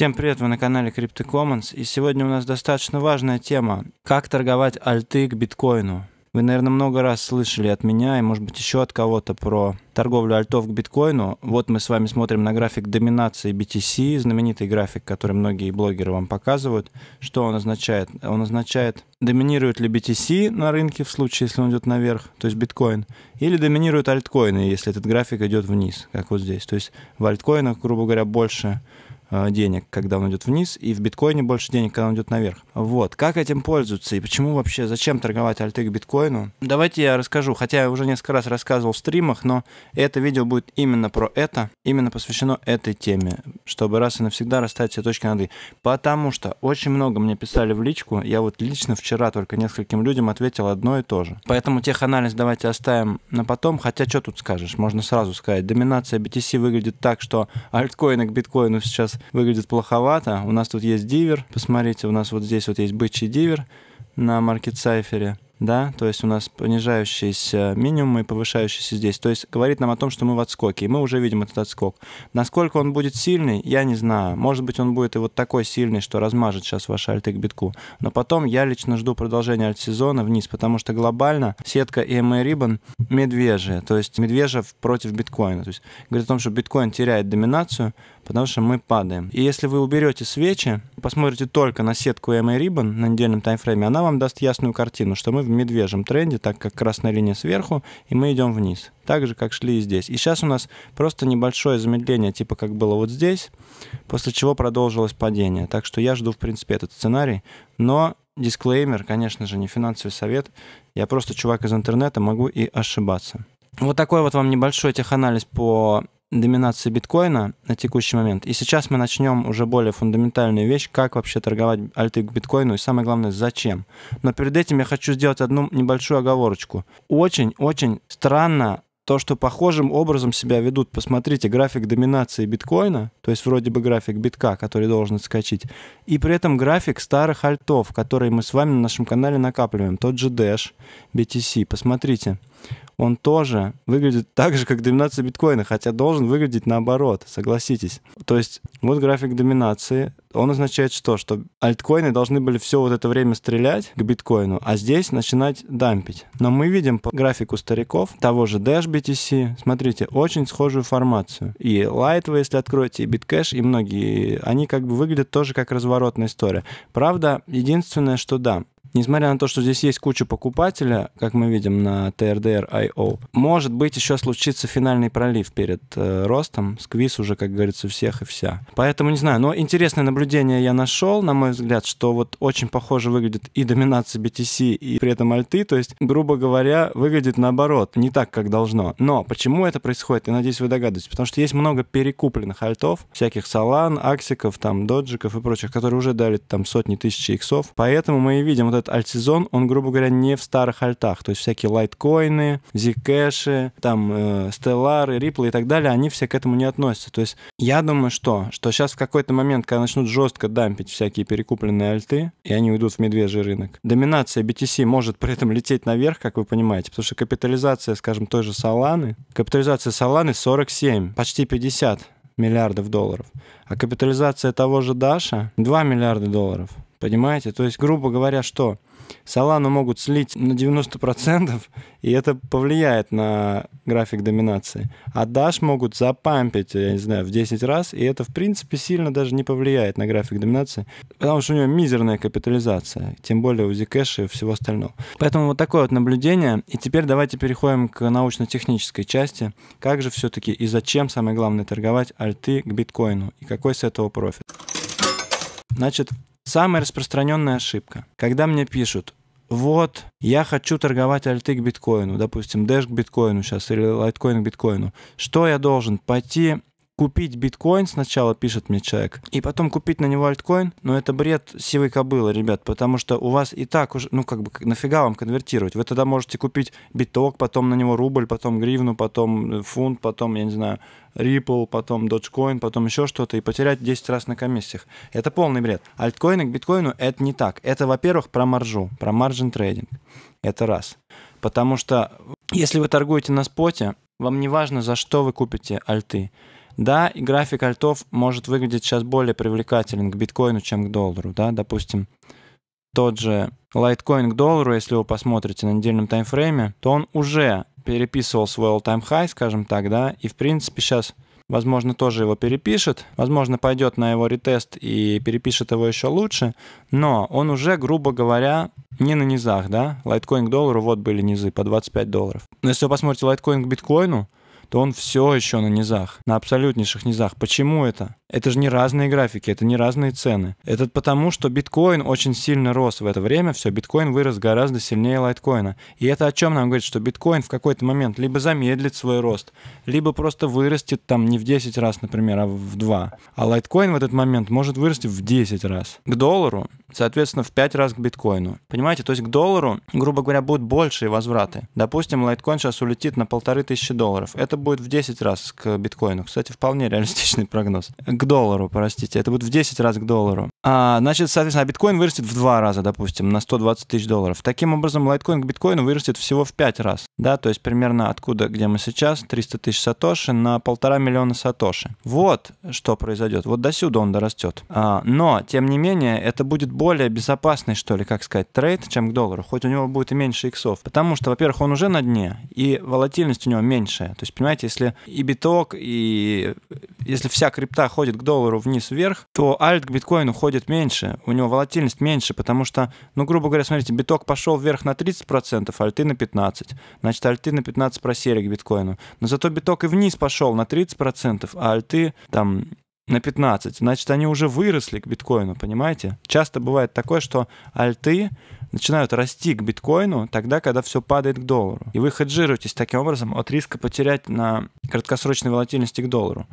Всем привет, вы на канале Crypto Commons, и сегодня у нас достаточно важная тема – как торговать альты к биткоину. Вы, наверное, много раз слышали от меня и, может быть, еще от кого-то про торговлю альтов к биткоину. Вот мы с вами смотрим на график доминации BTC, знаменитый график, который многие блогеры вам показывают. Что он означает? Он означает, доминирует ли BTC на рынке в случае, если он идет наверх, то есть биткоин, или доминируют альткоины, если этот график идет вниз, как вот здесь. То есть в альткоинах, грубо говоря, больше Э, денег, когда он идет вниз, и в биткоине больше денег, когда он идет наверх. Вот. Как этим пользуются и почему вообще, зачем торговать альты к биткоину? Давайте я расскажу, хотя я уже несколько раз рассказывал в стримах, но это видео будет именно про это, именно посвящено этой теме чтобы раз и навсегда расставить все точки над «и». Потому что очень много мне писали в личку, я вот лично вчера только нескольким людям ответил одно и то же. Поэтому теханализ давайте оставим на потом, хотя что тут скажешь, можно сразу сказать. Доминация BTC выглядит так, что альткоины к биткоину сейчас выглядит плоховато. У нас тут есть дивер, посмотрите, у нас вот здесь вот есть бычий дивер на маркет-сайфере да, то есть у нас понижающийся минимум и повышающийся здесь. То есть говорит нам о том, что мы в отскоке, и мы уже видим этот отскок. Насколько он будет сильный, я не знаю. Может быть, он будет и вот такой сильный, что размажет сейчас ваши альты к битку. Но потом я лично жду продолжения альт-сезона вниз, потому что глобально сетка EMA Ribbon медвежья, то есть медвежья против биткоина. То есть говорит о том, что биткоин теряет доминацию, потому что мы падаем. И если вы уберете свечи, посмотрите только на сетку MA Ribbon на недельном таймфрейме, она вам даст ясную картину, что мы в медвежьем тренде, так как красная линия сверху, и мы идем вниз. Так же, как шли и здесь. И сейчас у нас просто небольшое замедление, типа как было вот здесь, после чего продолжилось падение. Так что я жду, в принципе, этот сценарий. Но дисклеймер, конечно же, не финансовый совет. Я просто чувак из интернета, могу и ошибаться. Вот такой вот вам небольшой теханализ по доминации биткоина на текущий момент. И сейчас мы начнем уже более фундаментальную вещь, как вообще торговать альты к биткоину и самое главное, зачем. Но перед этим я хочу сделать одну небольшую оговорочку. Очень-очень странно то, что похожим образом себя ведут, посмотрите, график доминации биткоина, то есть вроде бы график битка, который должен отскочить, и при этом график старых альтов, которые мы с вами на нашем канале накапливаем, тот же Dash, BTC, посмотрите, он тоже выглядит так же, как доминация биткоина, хотя должен выглядеть наоборот, согласитесь. То есть вот график доминации, он означает что? Что альткоины должны были все вот это время стрелять к биткоину, а здесь начинать дампить. Но мы видим по графику стариков того же Dash BTC, смотрите, очень схожую формацию. И Light вы, если откроете, и Bitcash, и многие, они как бы выглядят тоже как разворотная история. Правда, единственное, что да, Несмотря на то, что здесь есть куча покупателя, как мы видим на TRDR.io, может быть еще случится финальный пролив перед э, ростом, сквиз уже, как говорится, всех и вся. Поэтому не знаю, но интересное наблюдение я нашел, на мой взгляд, что вот очень похоже выглядит и доминация BTC, и при этом альты, то есть, грубо говоря, выглядит наоборот, не так, как должно. Но почему это происходит, я надеюсь, вы догадываетесь, потому что есть много перекупленных альтов, всяких салан, Аксиков, там, Доджиков и прочих, которые уже дали там сотни тысяч иксов, поэтому мы и видим вот это этот альтсезон, он, грубо говоря, не в старых альтах. То есть всякие лайткоины, зикэши, там э, риплы и так далее, они все к этому не относятся. То есть я думаю, что, что сейчас в какой-то момент, когда начнут жестко дампить всякие перекупленные альты, и они уйдут в медвежий рынок, доминация BTC может при этом лететь наверх, как вы понимаете, потому что капитализация, скажем, той же Соланы, капитализация Соланы 47, почти 50 миллиардов долларов. А капитализация того же Даша 2 миллиарда долларов. Понимаете? То есть, грубо говоря, что? Солану могут слить на 90%, и это повлияет на график доминации. А Dash могут запампить, я не знаю, в 10 раз, и это, в принципе, сильно даже не повлияет на график доминации, потому что у него мизерная капитализация, тем более у Zcash и всего остального. Поэтому вот такое вот наблюдение. И теперь давайте переходим к научно-технической части. Как же все-таки и зачем, самое главное, торговать альты к биткоину, и какой с этого профит? Значит, Самая распространенная ошибка. Когда мне пишут, вот, я хочу торговать альты к биткоину, допустим, дэш к биткоину сейчас или лайткоин к биткоину. Что я должен? Пойти купить биткоин сначала, пишет мне человек, и потом купить на него альткоин, но ну, это бред сивой кобылы, ребят, потому что у вас и так уже, ну как бы нафига вам конвертировать? Вы тогда можете купить биток, потом на него рубль, потом гривну, потом э, фунт, потом, я не знаю, Ripple, потом Dogecoin, потом еще что-то, и потерять 10 раз на комиссиях. Это полный бред. Альткоины к биткоину это не так. Это, во-первых, про маржу, про маржин трейдинг. Это раз. Потому что э, если вы торгуете на споте, вам не важно, за что вы купите альты. Да, и график альтов может выглядеть сейчас более привлекателен к биткоину, чем к доллару, да, допустим, тот же лайткоин к доллару, если вы посмотрите на недельном таймфрейме, то он уже переписывал свой all-time high, скажем так, да, и в принципе сейчас возможно, тоже его перепишет, возможно, пойдет на его ретест и перепишет его еще лучше, но он уже, грубо говоря, не на низах, да? Лайткоин к доллару, вот были низы по 25 долларов. Но если вы посмотрите лайткоин к биткоину, то он все еще на низах, на абсолютнейших низах. Почему это? Это же не разные графики, это не разные цены. Это потому, что биткоин очень сильно рос в это время, все, биткоин вырос гораздо сильнее лайткоина. И это о чем нам говорит, что биткоин в какой-то момент либо замедлит свой рост, либо просто вырастет там не в 10 раз, например, а в 2. А лайткоин в этот момент может вырасти в 10 раз. К доллару, соответственно, в 5 раз к биткоину. Понимаете, то есть к доллару, грубо говоря, будут большие возвраты. Допустим, лайткоин сейчас улетит на полторы тысячи долларов. Это будет в 10 раз к биткоину. Кстати, вполне реалистичный прогноз к доллару, простите. Это будет в 10 раз к доллару. А, значит, соответственно, а биткоин вырастет в 2 раза, допустим, на 120 тысяч долларов. Таким образом, лайткоин к биткоину вырастет всего в 5 раз. Да, то есть примерно откуда, где мы сейчас, 300 тысяч сатоши на полтора миллиона сатоши. Вот что произойдет. Вот до сюда он дорастет. А, но, тем не менее, это будет более безопасный, что ли, как сказать, трейд, чем к доллару. Хоть у него будет и меньше иксов. Потому что, во-первых, он уже на дне, и волатильность у него меньше. То есть, понимаете, если и биток, и если вся крипта ходит к доллару вниз-вверх, то альт к биткоину ходит меньше, у него волатильность меньше, потому что, ну, грубо говоря, смотрите, биток пошел вверх на 30%, альты на 15%. Значит, альты на 15% просели к биткоину. Но зато биток и вниз пошел на 30%, а альты там на 15. Значит, они уже выросли к биткоину, понимаете? Часто бывает такое, что альты начинают расти к биткоину тогда, когда все падает к доллару. И вы хеджируетесь таким образом от риска потерять на краткосрочной волатильности к доллару.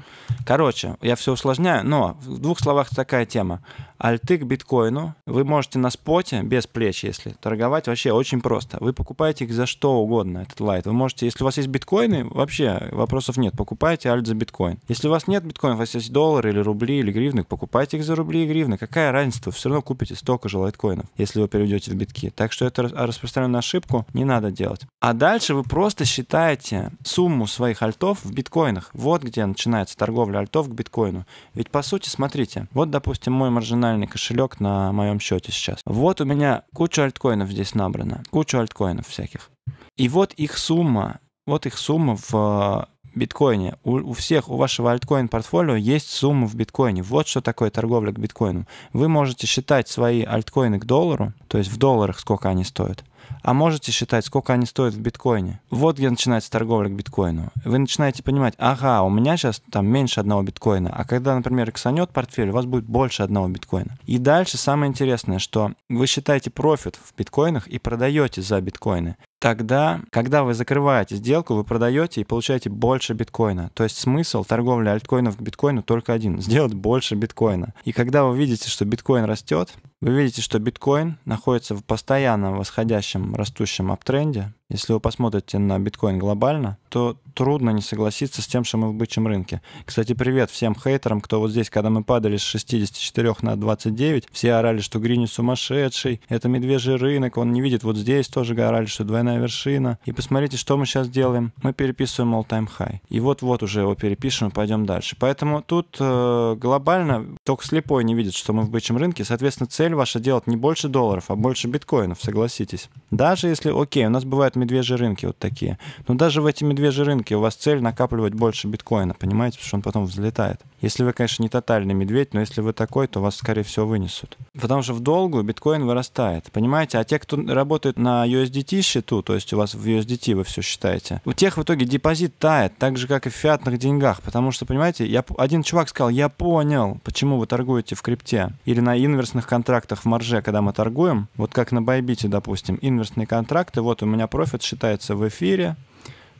Короче, я все усложняю, но в двух словах такая тема. Альты к биткоину вы можете на споте, без плеч, если торговать, вообще очень просто. Вы покупаете их за что угодно, этот лайт. Вы можете, если у вас есть биткоины, вообще вопросов нет, покупайте альт за биткоин. Если у вас нет биткоинов, у вас есть доллары или рубли или гривны, покупайте их за рубли и гривны. Какая разница, вы все равно купите столько же лайткоинов, если вы переведете в биткоин убытки. Так что это а распространенную ошибку не надо делать. А дальше вы просто считаете сумму своих альтов в биткоинах. Вот где начинается торговля альтов к биткоину. Ведь по сути, смотрите, вот, допустим, мой маржинальный кошелек на моем счете сейчас. Вот у меня куча альткоинов здесь набрано, куча альткоинов всяких. И вот их сумма, вот их сумма в биткоине. У, у всех, у вашего альткоин портфолио есть сумма в биткоине. Вот что такое торговля к биткоину. Вы можете считать свои альткоины к доллару, то есть в долларах сколько они стоят, а можете считать, сколько они стоят в биткоине. Вот где начинается торговля к биткоину. Вы начинаете понимать, ага, у меня сейчас там меньше одного биткоина, а когда, например, иксанет портфель, у вас будет больше одного биткоина. И дальше самое интересное, что вы считаете профит в биткоинах и продаете за биткоины тогда, когда вы закрываете сделку, вы продаете и получаете больше биткоина. То есть смысл торговли альткоинов к биткоину только один — сделать больше биткоина. И когда вы видите, что биткоин растет, вы видите, что биткоин находится в постоянном восходящем растущем аптренде, если вы посмотрите на биткоин глобально, то трудно не согласиться с тем, что мы в бычьем рынке. Кстати, привет всем хейтерам, кто вот здесь, когда мы падали с 64 на 29, все орали, что Грини сумасшедший, это медвежий рынок, он не видит. Вот здесь тоже орали, что двойная вершина. И посмотрите, что мы сейчас делаем. Мы переписываем all-time high. И вот-вот уже его перепишем и пойдем дальше. Поэтому тут э, глобально только слепой не видит, что мы в бычьем рынке. Соответственно, цель ваша делать не больше долларов, а больше биткоинов, согласитесь. Даже если, окей, у нас бывает медвежьи рынки вот такие. Но даже в эти медвежьи рынки у вас цель накапливать больше биткоина, понимаете, потому что он потом взлетает. Если вы, конечно, не тотальный медведь, но если вы такой, то вас, скорее всего, вынесут. Потому что в долгую биткоин вырастает, понимаете? А те, кто работает на USDT счету, то есть у вас в USDT вы все считаете, у тех в итоге депозит тает, так же, как и в фиатных деньгах, потому что, понимаете, я, один чувак сказал, я понял, почему вы торгуете в крипте или на инверсных контрактах в марже, когда мы торгуем, вот как на Байбите, допустим, инверсные контракты, вот у меня профиль профит считается в эфире,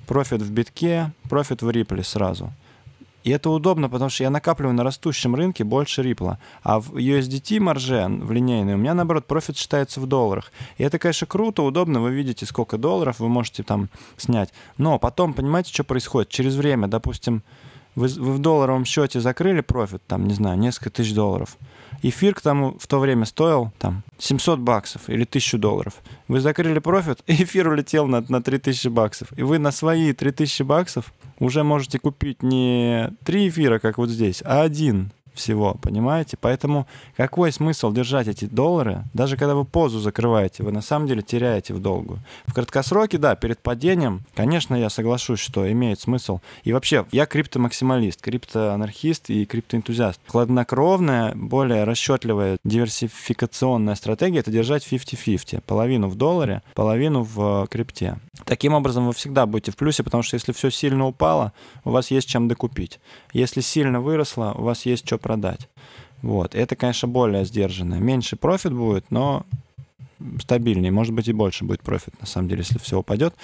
профит в битке, профит в рипле сразу. И это удобно, потому что я накапливаю на растущем рынке больше рипла. А в USDT марже, в линейной, у меня, наоборот, профит считается в долларах. И это, конечно, круто, удобно, вы видите, сколько долларов вы можете там снять. Но потом, понимаете, что происходит? Через время, допустим, вы, вы в долларовом счете закрыли профит, там, не знаю, несколько тысяч долларов – Эфир к тому в то время стоил там 700 баксов или 1000 долларов. Вы закрыли профит, эфир улетел на, на 3000 баксов. И вы на свои 3000 баксов уже можете купить не три эфира, как вот здесь, а один всего, понимаете? Поэтому какой смысл держать эти доллары, даже когда вы позу закрываете, вы на самом деле теряете в долгу. В краткосроке, да, перед падением, конечно, я соглашусь, что имеет смысл. И вообще, я криптомаксималист, криптоанархист и криптоэнтузиаст. Хладнокровная, более расчетливая диверсификационная стратегия — это держать 50-50. Половину в долларе, половину в э, крипте. Таким образом, вы всегда будете в плюсе, потому что если все сильно упало, у вас есть чем докупить. Если сильно выросло, у вас есть что продать. Вот. Это, конечно, более сдержанно. Меньше профит будет, но стабильнее. Может быть, и больше будет профит, на самом деле, если все упадет.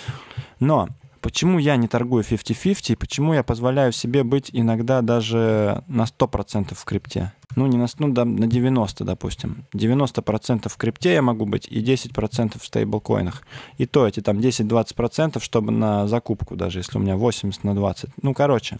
Но почему я не торгую 50-50 и почему я позволяю себе быть иногда даже на 100% в крипте? Ну, не на, ну, да, на 90, допустим. 90% в крипте я могу быть и 10% в стейблкоинах. И то эти там 10-20%, чтобы на закупку даже, если у меня 80 на 20. Ну, короче.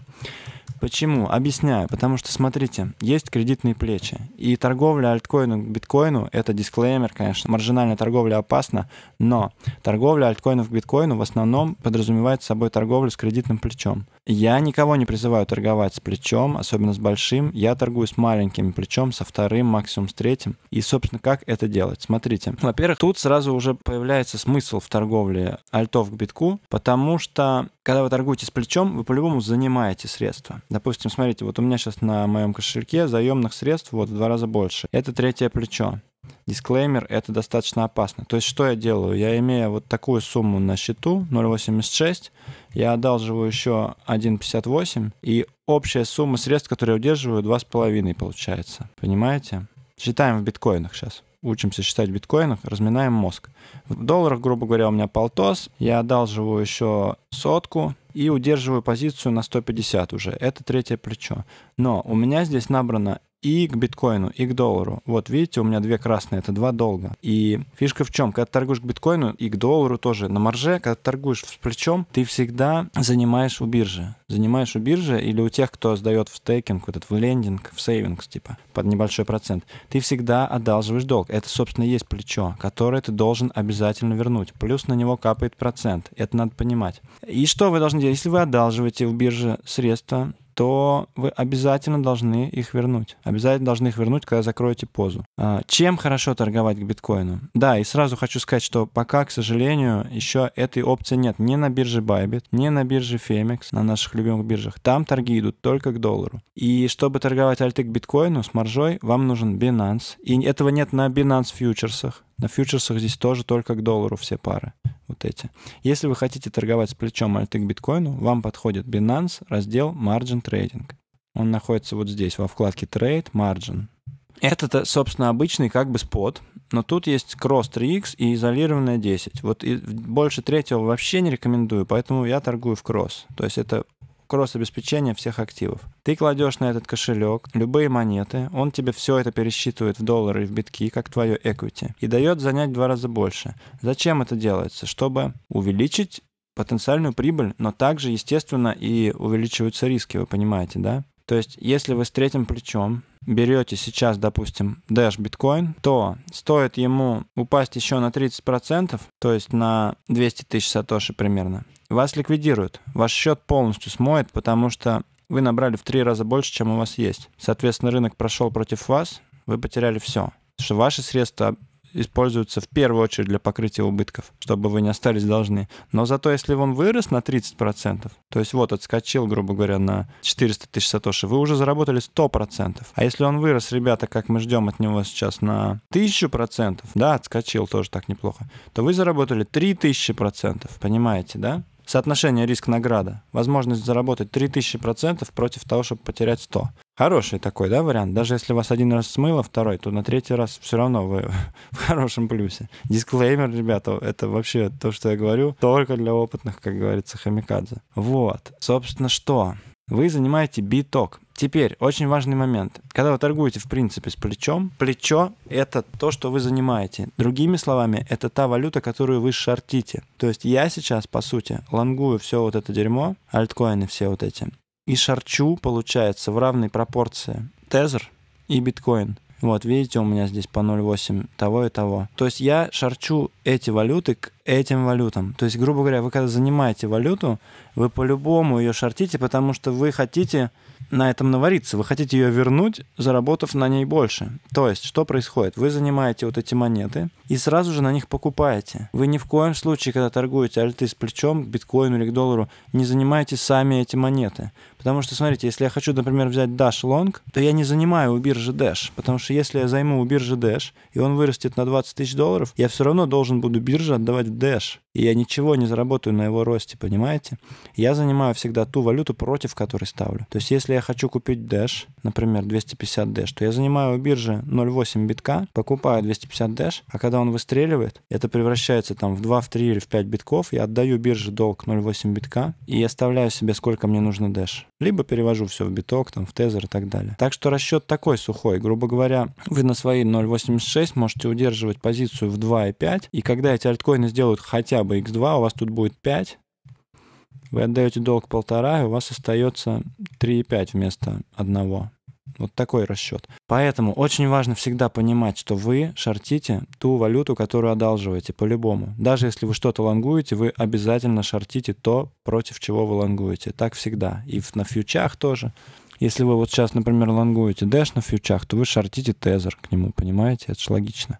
Почему? Объясняю. Потому что, смотрите, есть кредитные плечи. И торговля альткоину к биткоину, это дисклеймер, конечно, маржинальная торговля опасна, но торговля альткоину к биткоину в основном подразумевает собой торговлю с кредитным плечом. Я никого не призываю торговать с плечом, особенно с большим. Я торгую с маленьким плечом, со вторым, максимум с третьим. И, собственно, как это делать? Смотрите. Во-первых, тут сразу уже появляется смысл в торговле альтов к битку, потому что, когда вы торгуете с плечом, вы по-любому занимаете средства средства. Допустим, смотрите, вот у меня сейчас на моем кошельке заемных средств вот в два раза больше. Это третье плечо. Дисклеймер, это достаточно опасно. То есть что я делаю? Я имею вот такую сумму на счету, 0,86, я одалживаю еще 1,58, и общая сумма средств, которые я удерживаю, 2,5 получается. Понимаете? Считаем в биткоинах сейчас учимся считать в биткоинах, разминаем мозг. В долларах, грубо говоря, у меня полтос, я одалживаю еще сотку, и удерживаю позицию на 150 уже. Это третье плечо. Но у меня здесь набрано и к биткоину, и к доллару. Вот видите, у меня две красные, это два долга. И фишка в чем? Когда ты торгуешь к биткоину и к доллару тоже на марже, когда ты торгуешь с плечом, ты всегда занимаешь у биржи. Занимаешь у биржи или у тех, кто сдает в стейкинг, этот в лендинг, в сейвингс, типа, под небольшой процент. Ты всегда одалживаешь долг. Это, собственно, есть плечо, которое ты должен обязательно вернуть. Плюс на него капает процент. Это надо понимать. И что вы должны делать? Если вы одалживаете у биржи средства, то вы обязательно должны их вернуть. Обязательно должны их вернуть, когда закроете позу. А, чем хорошо торговать к биткоину? Да, и сразу хочу сказать, что пока, к сожалению, еще этой опции нет ни на бирже Bybit, ни на бирже Femex, на наших любимых биржах. Там торги идут только к доллару. И чтобы торговать альты к биткоину с маржой, вам нужен Binance. И этого нет на Binance фьючерсах. На фьючерсах здесь тоже только к доллару все пары вот эти. Если вы хотите торговать с плечом альты к биткоину, вам подходит Binance, раздел Margin Trading. Он находится вот здесь, во вкладке Trade, Margin. Это, собственно, обычный как бы спот, но тут есть кросс 3x и изолированная 10. Вот и больше третьего вообще не рекомендую, поэтому я торгую в кросс. То есть это кросс обеспечение всех активов. Ты кладешь на этот кошелек любые монеты, он тебе все это пересчитывает в доллары и в битки, как твое equity, и дает занять в два раза больше. Зачем это делается? Чтобы увеличить потенциальную прибыль, но также, естественно, и увеличиваются риски, вы понимаете, да? То есть, если вы с третьим плечом берете сейчас, допустим, Dash Bitcoin, то стоит ему упасть еще на 30%, то есть на 200 тысяч сатоши примерно, вас ликвидируют. Ваш счет полностью смоет, потому что вы набрали в три раза больше, чем у вас есть. Соответственно, рынок прошел против вас, вы потеряли все. что ваши средства используются в первую очередь для покрытия убытков, чтобы вы не остались должны. Но зато если он вырос на 30%, то есть вот отскочил, грубо говоря, на 400 тысяч сатоши, вы уже заработали 100%. А если он вырос, ребята, как мы ждем от него сейчас, на 1000%, да, отскочил тоже так неплохо, то вы заработали 3000%, понимаете, да? Соотношение риск-награда. Возможность заработать 3000% против того, чтобы потерять 100. Хороший такой, да, вариант? Даже если вас один раз смыло, второй, то на третий раз все равно вы в хорошем плюсе. Дисклеймер, ребята, это вообще то, что я говорю, только для опытных, как говорится, хамикадзе. Вот. Собственно, что? Вы занимаете биток. Теперь очень важный момент. Когда вы торгуете, в принципе, с плечом, плечо — это то, что вы занимаете. Другими словами, это та валюта, которую вы шортите. То есть я сейчас, по сути, лонгую все вот это дерьмо, альткоины все вот эти, и шарчу, получается, в равной пропорции тезер и биткоин. Вот, видите, у меня здесь по 0,8 того и того. То есть я шарчу эти валюты к этим валютам. То есть, грубо говоря, вы когда занимаете валюту, вы по-любому ее шортите, потому что вы хотите на этом навариться, вы хотите ее вернуть, заработав на ней больше. То есть, что происходит? Вы занимаете вот эти монеты и сразу же на них покупаете. Вы ни в коем случае, когда торгуете альты с плечом к биткоину или к доллару, не занимаете сами эти монеты. Потому что, смотрите, если я хочу, например, взять Dash Long, то я не занимаю у биржи Dash, потому что если я займу у биржи Dash, и он вырастет на 20 тысяч долларов, я все равно должен буду бирже отдавать в This. и я ничего не заработаю на его росте, понимаете? Я занимаю всегда ту валюту, против которой ставлю. То есть если я хочу купить Dash, например, 250 Dash, то я занимаю у биржи 0,8 битка, покупаю 250 Dash, а когда он выстреливает, это превращается там в 2, в 3 или в 5 битков, я отдаю бирже долг 0,8 битка и оставляю себе, сколько мне нужно Dash. Либо перевожу все в биток, там, в тезер и так далее. Так что расчет такой сухой. Грубо говоря, вы на свои 0,86 можете удерживать позицию в 2,5, и когда эти альткоины сделают хотя бы x2, у вас тут будет 5. Вы отдаете долг полтора, и у вас остается 3,5 вместо одного Вот такой расчет. Поэтому очень важно всегда понимать, что вы шортите ту валюту, которую одалживаете, по-любому. Даже если вы что-то лонгуете, вы обязательно шортите то, против чего вы лонгуете. Так всегда. И на фьючах тоже. Если вы вот сейчас, например, лонгуете дэш на фьючах, то вы шортите тезер к нему, понимаете? Это же логично.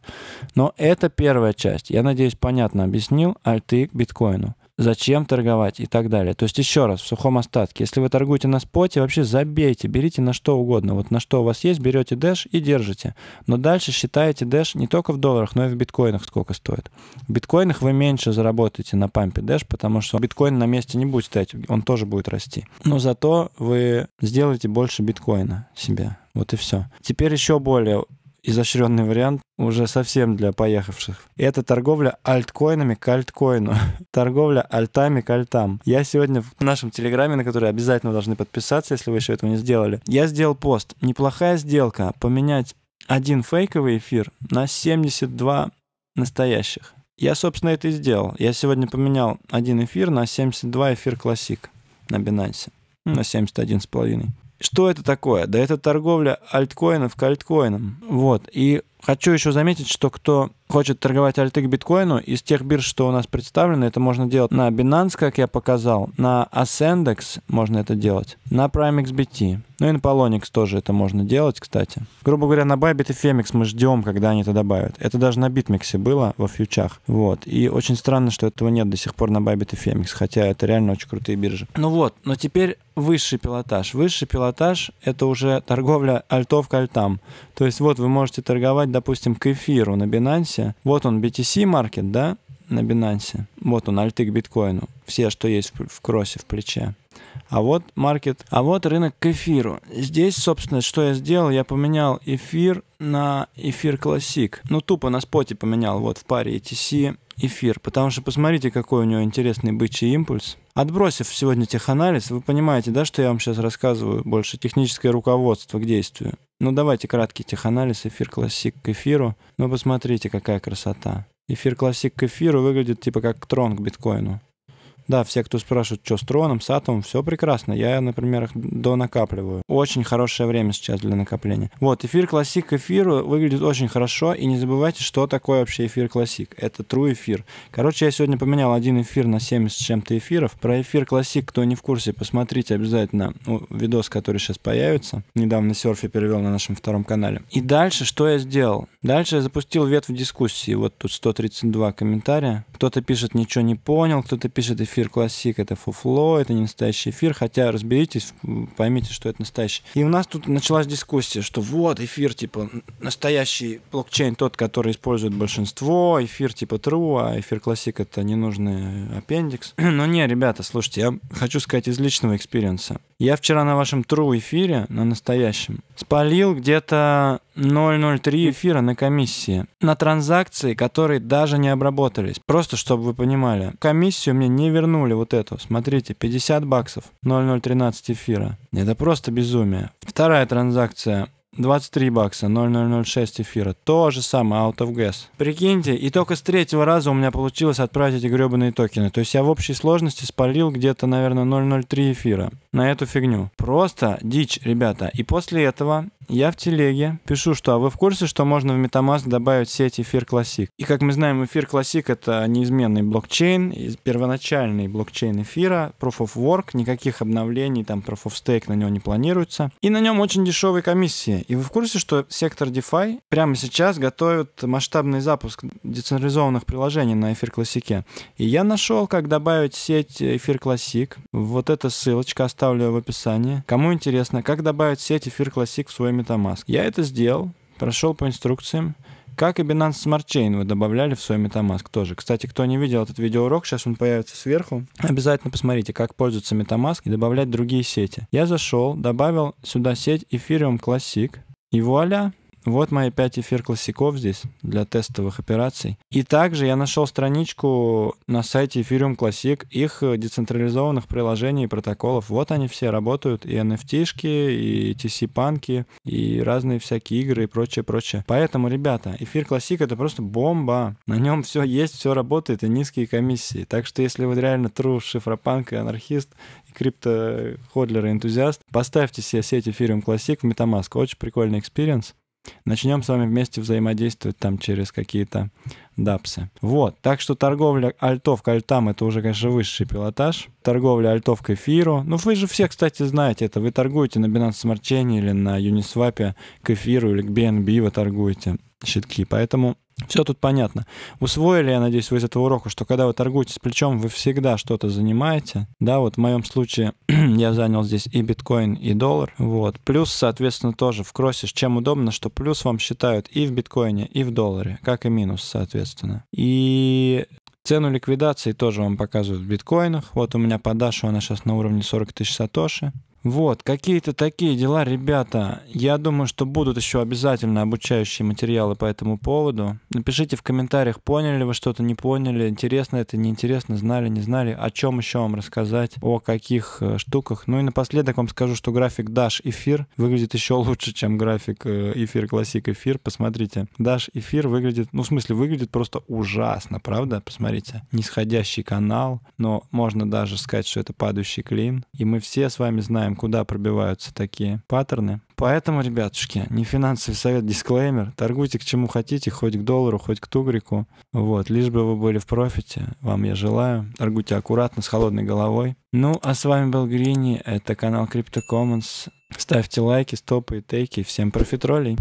Но это первая часть. Я надеюсь, понятно объяснил альты к биткоину зачем торговать и так далее. То есть еще раз, в сухом остатке, если вы торгуете на споте, вообще забейте, берите на что угодно. Вот на что у вас есть, берете дэш и держите. Но дальше считаете дэш не только в долларах, но и в биткоинах сколько стоит. В биткоинах вы меньше заработаете на пампе дэш, потому что биткоин на месте не будет стоять, он тоже будет расти. Но зато вы сделаете больше биткоина себе. Вот и все. Теперь еще более изощренный вариант уже совсем для поехавших. Это торговля альткоинами к альткоину. торговля альтами к альтам. Я сегодня в нашем телеграме, на который обязательно должны подписаться, если вы еще этого не сделали, я сделал пост. Неплохая сделка поменять один фейковый эфир на 72 настоящих. Я, собственно, это и сделал. Я сегодня поменял один эфир на 72 эфир классик на Binance. Ну, на 71,5. Что это такое? Да это торговля альткоинов к альткоинам. Вот. И Хочу еще заметить, что кто хочет торговать альты к биткоину, из тех бирж, что у нас представлены, это можно делать на Binance, как я показал, на Ascendex можно это делать, на PrimeXBT, ну и на Polonix тоже это можно делать, кстати. Грубо говоря, на Bybit и Femix мы ждем, когда они это добавят. Это даже на BitMEX было во фьючах, вот. И очень странно, что этого нет до сих пор на Bybit и Femix, хотя это реально очень крутые биржи. Ну вот, но теперь высший пилотаж. Высший пилотаж — это уже торговля альтов к альтам. То есть вот вы можете торговать допустим, к эфиру на Binance, вот он BTC маркет, да, на Binance, вот он альты к биткоину, все, что есть в, в кроссе, в плече. А вот маркет, а вот рынок к эфиру. Здесь, собственно, что я сделал, я поменял эфир на эфир классик. Ну, тупо на споте поменял, вот в паре ETC эфир, потому что посмотрите, какой у него интересный бычий импульс. Отбросив сегодня теханализ, вы понимаете, да, что я вам сейчас рассказываю больше техническое руководство к действию. Ну давайте краткий теханализ, эфир классик к эфиру. Ну посмотрите, какая красота. Эфир классик к эфиру выглядит типа как трон к биткоину. Да, все, кто спрашивает, что с троном, с атомом, все прекрасно. Я, например, их донакапливаю. Очень хорошее время сейчас для накопления. Вот, эфир классик эфиру выглядит очень хорошо. И не забывайте, что такое вообще эфир классик. Это true эфир. Короче, я сегодня поменял один эфир на 70 с чем-то эфиров. Про эфир классик, кто не в курсе, посмотрите обязательно ну, видос, который сейчас появится. Недавно серфи перевел на нашем втором канале. И дальше что я сделал? Дальше я запустил ветвь дискуссии. Вот тут 132 комментария. Кто-то пишет, ничего не понял, кто-то пишет, эфир эфир классик, это фуфло, это не настоящий эфир, хотя разберитесь, поймите, что это настоящий. И у нас тут началась дискуссия, что вот эфир, типа, настоящий блокчейн, тот, который использует большинство, эфир типа true, а эфир классик это ненужный аппендикс. Но не, ребята, слушайте, я хочу сказать из личного экспириенса. Я вчера на вашем true эфире, на настоящем, спалил где-то 0,03 эфира на комиссии. На транзакции, которые даже не обработались. Просто, чтобы вы понимали. Комиссию мне не вернули вот эту. Смотрите, 50 баксов, 0,013 эфира. Это просто безумие. Вторая транзакция 23 бакса, 0,006 эфира. То же самое, out of gas. Прикиньте, и только с третьего раза у меня получилось отправить эти гребаные токены. То есть я в общей сложности спалил где-то, наверное, 0,03 эфира на эту фигню. Просто дичь, ребята. И после этого я в телеге пишу, что а вы в курсе, что можно в Metamask добавить сеть эфир Classic? И как мы знаем, эфир Classic это неизменный блокчейн, первоначальный блокчейн эфира, Proof of Work, никаких обновлений, там Proof of Stake на него не планируется. И на нем очень дешевые комиссии. И вы в курсе, что сектор DeFi прямо сейчас готовит масштабный запуск децентрализованных приложений на эфир Classic? И я нашел, как добавить сеть эфир Classic. Вот эта ссылочка оставлю в описании. Кому интересно, как добавить сеть эфир Classic в свой MetaMask. Я это сделал, прошел по инструкциям, как и Binance Smart Chain вы добавляли в свой MetaMask тоже. Кстати, кто не видел этот видеоурок, сейчас он появится сверху. Обязательно посмотрите, как пользоваться MetaMask и добавлять другие сети. Я зашел, добавил сюда сеть Ethereum Classic. И вуаля, вот мои пять эфир классиков здесь для тестовых операций. И также я нашел страничку на сайте Ethereum Classic их э, децентрализованных приложений и протоколов. Вот они все работают. И nft и TC-панки, и разные всякие игры и прочее, прочее. Поэтому, ребята, эфир Classic это просто бомба. На нем все есть, все работает, и низкие комиссии. Так что если вы реально true шифропанк и анархист, и крипто-ходлер э, и энтузиаст, поставьте себе сеть Ethereum Classic в Metamask. Очень прикольный экспириенс. Начнем с вами вместе взаимодействовать там через какие-то дапсы. Вот, так что торговля альтов к альтам — это уже, конечно, высший пилотаж. Торговля альтов к эфиру. Ну, вы же все, кстати, знаете это. Вы торгуете на Binance Smart Chain или на Uniswap к эфиру или к BNB вы торгуете щитки. Поэтому все тут понятно. Усвоили, я надеюсь, вы из этого урока, что когда вы торгуете с плечом, вы всегда что-то занимаете. Да, вот в моем случае я занял здесь и биткоин, и доллар. Вот. Плюс, соответственно, тоже в кроссе, чем удобно, что плюс вам считают и в биткоине, и в долларе, как и минус, соответственно. И Цену ликвидации тоже вам показывают в биткоинах. Вот у меня по она сейчас на уровне 40 тысяч сатоши. Вот, какие-то такие дела, ребята. Я думаю, что будут еще обязательно обучающие материалы по этому поводу. Напишите в комментариях, поняли вы что-то, не поняли, интересно это, неинтересно, знали, не знали, о чем еще вам рассказать, о каких э, штуках. Ну и напоследок вам скажу, что график Dash эфир выглядит еще лучше, чем график э, эфир классик эфир. Посмотрите, Dash эфир выглядит, ну в смысле, выглядит просто ужасно, правда? Посмотрите, нисходящий канал, но можно даже сказать, что это падающий клин. И мы все с вами знаем, знаем, куда пробиваются такие паттерны. Поэтому, ребятушки, не финансовый совет, дисклеймер. Торгуйте к чему хотите, хоть к доллару, хоть к тугрику. Вот, лишь бы вы были в профите. Вам я желаю. Торгуйте аккуратно, с холодной головой. Ну, а с вами был Грини. Это канал Crypto Commons. Ставьте лайки, стопы и тейки. Всем профитролей!